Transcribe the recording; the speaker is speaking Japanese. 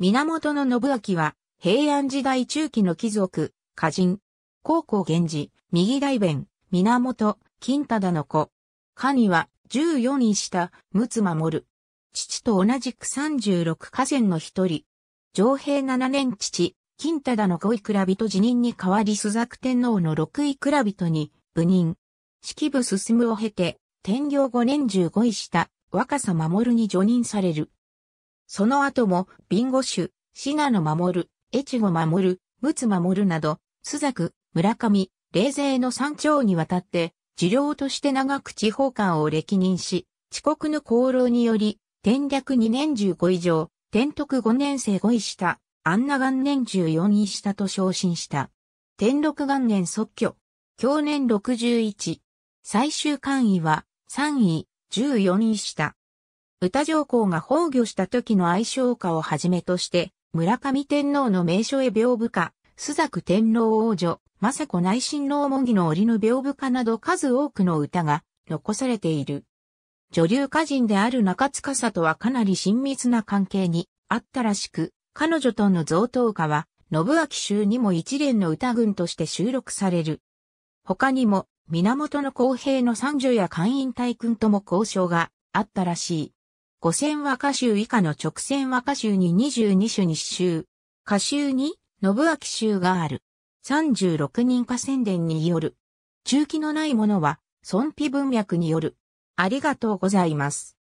源信明は、平安時代中期の貴族、歌人、高校源氏、右大弁、源、金忠の子。家には、14位下、陸奥守。父と同じく36家臣の一人。上平7年父、金忠の五位蔵人辞任に代わり朱雀天皇の6位蔵人に、部任。式部進を経て、天行5年15位下、若狭守に除任される。その後も、ビンゴ州、シナの守る、チゴ守る、ムツ守るなど、スザク、村上、霊勢の山頂にわたって、受領として長く地方官を歴任し、遅刻の功労により、転略2年15以上、転徳5年生5位下、安ナ元年14位下と昇進した。転禄元年即居、去年61、最終官位は3位、14位下。歌上皇が崩御した時の愛称歌をはじめとして、村上天皇の名所へ屏風歌、須作天皇王女、政子内親王模擬の折の屏風歌など数多くの歌が残されている。女流歌人である中塚とはかなり親密な関係にあったらしく、彼女との贈答歌は、信明集にも一連の歌群として収録される。他にも、源公平の三女や会員大君とも交渉があったらしい。五千和歌集以下の直線和歌集に二十二種に集。歌集に、信明集がある。三十六人化宣伝による。中期のないものは、損否文脈による。ありがとうございます。